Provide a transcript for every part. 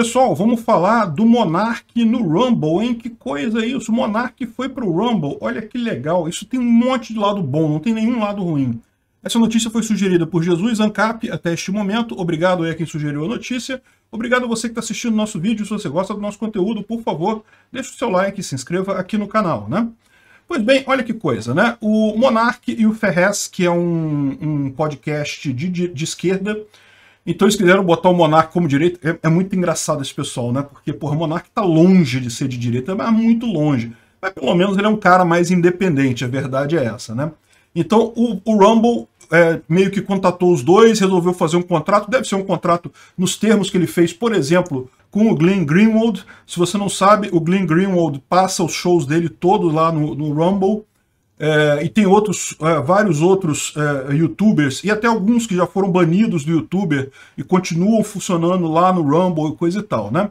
Pessoal, vamos falar do Monark no Rumble, hein? Que coisa é isso? O Monark foi para o Rumble. Olha que legal. Isso tem um monte de lado bom, não tem nenhum lado ruim. Essa notícia foi sugerida por Jesus Ancap até este momento. Obrigado aí a quem sugeriu a notícia. Obrigado a você que está assistindo nosso vídeo. Se você gosta do nosso conteúdo, por favor, deixe o seu like e se inscreva aqui no canal, né? Pois bem, olha que coisa, né? O Monark e o Ferrez, que é um, um podcast de, de, de esquerda, então eles quiseram botar o Monark como direita. É, é, muito engraçado esse pessoal, né? Porque, porra, o Monark tá longe de ser de direita, mas muito longe. Mas pelo menos ele é um cara mais independente, a verdade é essa, né? Então o, o Rumble é, meio que contatou os dois, resolveu fazer um contrato. Deve ser um contrato nos termos que ele fez, por exemplo, com o Glenn Greenwald. Se você não sabe, o Glenn Greenwald passa os shows dele todos lá no, no Rumble. É, e tem outros, é, vários outros é, youtubers, e até alguns que já foram banidos do youtuber e continuam funcionando lá no Rumble e coisa e tal, né?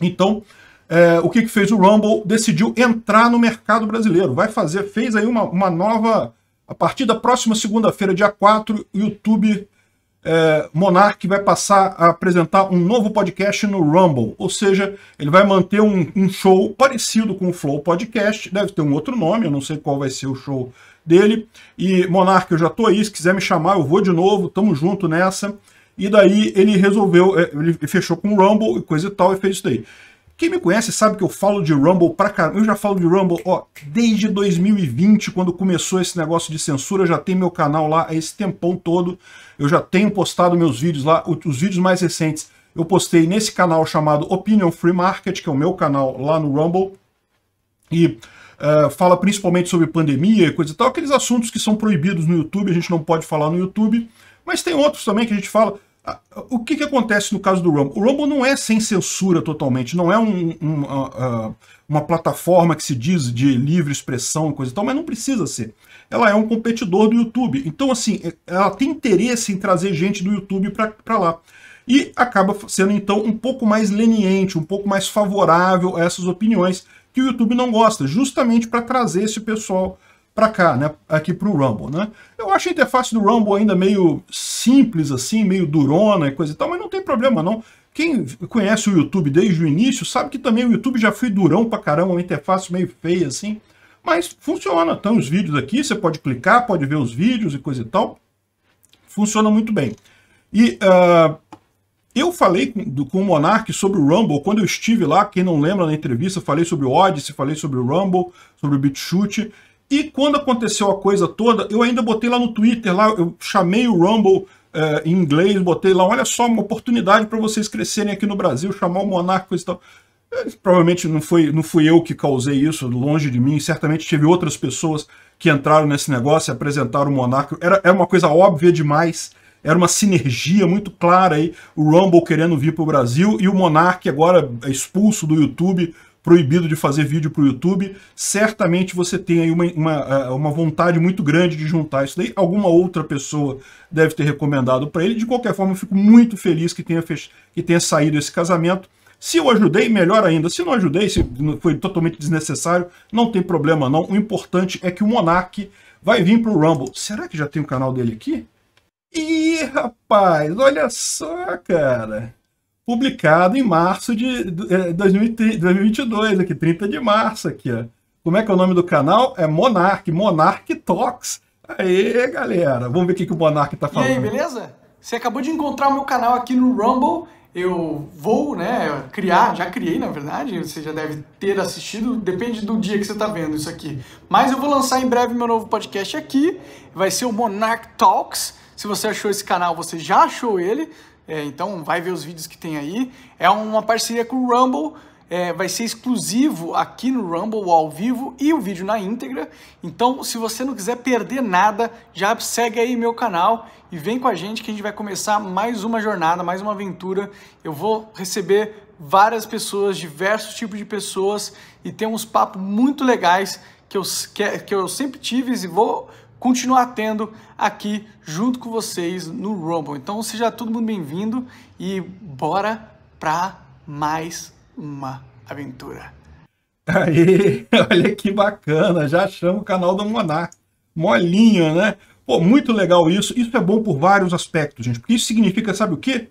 Então, é, o que, que fez o Rumble? Decidiu entrar no mercado brasileiro. Vai fazer, fez aí uma, uma nova... A partir da próxima segunda-feira, dia 4, o YouTube é, Monark vai passar a apresentar um novo podcast no Rumble, ou seja, ele vai manter um, um, show parecido com o Flow Podcast, deve ter um outro nome, eu não sei qual vai ser o show dele. E Monark, eu já tô aí, se quiser me chamar, eu vou de novo, tamo junto nessa. E daí ele resolveu, é, ele fechou com o Rumble e coisa e tal, e fez isso daí. Quem me conhece sabe que eu falo de Rumble pra caramba. Eu já falo de Rumble, ó, desde 2020, quando começou esse negócio de censura. Já tem meu canal lá esse tempão todo. Eu já tenho postado meus vídeos lá, os vídeos mais recentes. Eu postei nesse canal chamado Opinion Free Market, que é o meu canal lá no Rumble. E uh, fala principalmente sobre pandemia e coisa e tal. Aqueles assuntos que são proibidos no YouTube, a gente não pode falar no YouTube. Mas tem outros também que a gente fala. Ah, o que, que acontece no caso do Rumble? O Rumble não é sem censura totalmente, não é um, um, ah, ah, uma plataforma que se diz de livre expressão e coisa e tal, mas não precisa ser. Ela é um competidor do YouTube. Então, assim, é, ela tem interesse em trazer gente do YouTube para lá. E acaba sendo, então, um pouco mais leniente, um pouco mais favorável a essas opiniões que o YouTube não gosta, justamente para trazer esse pessoal para cá, né? Aqui para o Rumble, né? Eu acho a interface do Rumble ainda meio simples, assim, meio durona e coisa e tal, mas não tem problema não. Quem conhece o YouTube desde o início sabe que também o YouTube já foi durão para caramba, uma interface meio feia, assim. Mas funciona, tem os vídeos aqui, você pode clicar, pode ver os vídeos e coisa e tal. Funciona muito bem. E uh, eu falei com, do, com o Monark sobre o Rumble, quando eu estive lá, quem não lembra na entrevista, falei sobre o Odyssey, falei sobre o Rumble, sobre o BitChute, e quando aconteceu a coisa toda, eu ainda botei lá no Twitter, lá eu chamei o Rumble é, em inglês, botei lá, olha só, uma oportunidade para vocês crescerem aqui no Brasil, chamar o Monarco e tal. Eh, provavelmente não, foi, não fui eu que causei isso, longe de mim, certamente tive outras pessoas que entraram nesse negócio e apresentaram o Monarco. Era, era uma coisa óbvia demais, era uma sinergia muito clara aí, o Rumble querendo vir para o Brasil e o Monarque agora é expulso do YouTube proibido de fazer vídeo para o YouTube, certamente você tem aí uma, uma, é, uma, vontade muito grande de juntar isso daí. Alguma outra pessoa deve ter recomendado para ele. De qualquer forma, eu fico muito feliz que tenha, fech... que tenha saído esse casamento. Se eu ajudei, melhor ainda. Se não ajudei, se foi totalmente desnecessário, não tem problema não. O importante é que o Monark vai vir para o Rumble. Será que já tem o canal dele aqui? Ih, rapaz, olha só, cara publicado em março de, 2022, é, aqui, 30 de março, aqui, ó. Como é que é o nome do canal? É Monark, Monark Talks. Aê, galera! Vamos ver o que, que o Monark tá falando. E aí, beleza? Você acabou de encontrar o meu canal aqui no Rumble. Eu vou, né, criar, já criei, na verdade, você já deve ter assistido, depende do dia que você tá vendo isso aqui. Mas eu vou lançar em breve meu novo podcast aqui, vai ser o Monarch Talks. Se você achou esse canal, você já achou ele. É, então vai ver os vídeos que tem aí. É uma parceria com o Rumble. É, vai ser exclusivo aqui no Rumble ao vivo e o vídeo na íntegra. Então, se você não quiser perder nada, já segue aí meu canal e vem com a gente que a gente vai começar mais uma jornada, mais uma aventura. Eu vou receber várias pessoas, diversos tipos de pessoas e ter uns papos muito legais que eu, que, que eu sempre tive e vou continuar tendo aqui junto com vocês no Rumble. Então seja todo mundo bem-vindo e bora para mais uma aventura. Aí, olha que bacana, já chama o canal do Monar Molinha, né? Pô, muito legal isso. Isso é bom por vários aspectos, gente. Porque isso significa, sabe o quê?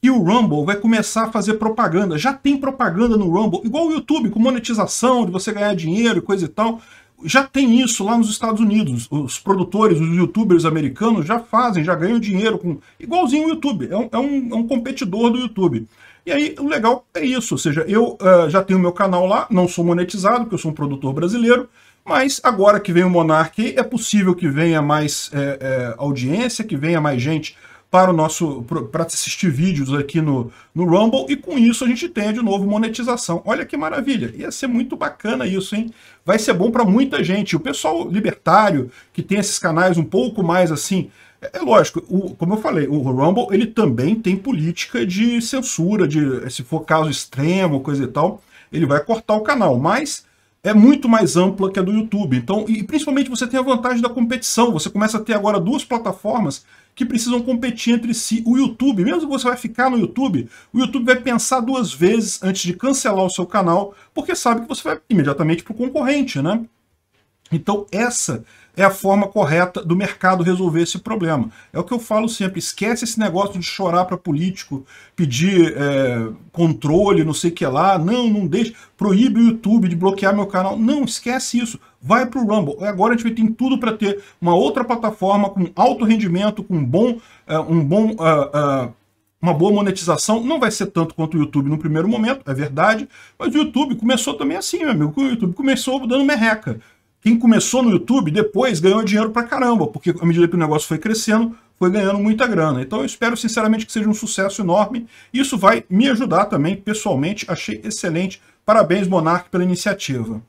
Que o Rumble vai começar a fazer propaganda. Já tem propaganda no Rumble, igual o YouTube, com monetização, de você ganhar dinheiro e coisa e tal já tem isso lá nos Estados Unidos. Os produtores, os youtubers americanos já fazem, já ganham dinheiro com. Igualzinho o YouTube. É um, é um, é um competidor do YouTube. E aí, o legal é isso. Ou seja, eu uh, já tenho meu canal lá, não sou monetizado, porque eu sou um produtor brasileiro. Mas agora que vem o Monark, é possível que venha mais é, audiência, que venha mais gente para o nosso para assistir vídeos aqui no, no Rumble e com isso a gente tem de novo monetização. Olha que maravilha, ia ser muito bacana isso, hein? Vai ser bom para muita gente. O pessoal libertário que tem esses canais um pouco mais assim, é, é lógico, o, como eu falei, o Rumble ele também tem política de censura, de se for caso extremo, coisa e tal, ele vai cortar o canal, mas é muito mais ampla que a do YouTube. Então, e principalmente você tem a vantagem da competição. Você começa a ter agora duas plataformas que precisam competir entre si. O YouTube, mesmo que você vai ficar no YouTube, o YouTube vai pensar duas vezes antes de cancelar o seu canal, porque sabe que você vai imediatamente para o concorrente, né? Então, essa é a forma correta do mercado resolver esse problema. É o que eu falo sempre, esquece esse negócio de chorar para político, pedir é, controle, não sei o que lá, não, não deixa, proíbe o YouTube de bloquear meu canal. Não, esquece isso, vai para o Rumble. Agora a gente tem tudo para ter uma outra plataforma com alto rendimento, com bom, é, um bom... Uh, uh, uma boa monetização, não vai ser tanto quanto o YouTube no primeiro momento, é verdade, mas o YouTube começou também assim, meu amigo, o YouTube começou dando merreca. Quem começou no YouTube depois ganhou dinheiro pra caramba, porque à medida que o negócio foi crescendo, foi ganhando muita grana. Então eu espero sinceramente que seja um sucesso enorme. Isso vai me ajudar também pessoalmente. Achei excelente. Parabéns, Monark, pela iniciativa.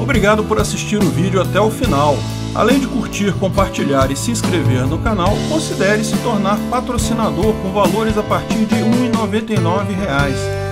Obrigado por assistir o vídeo até o final. Além de curtir, compartilhar e se inscrever no canal, considere se tornar patrocinador com valores a partir de R$ 1,99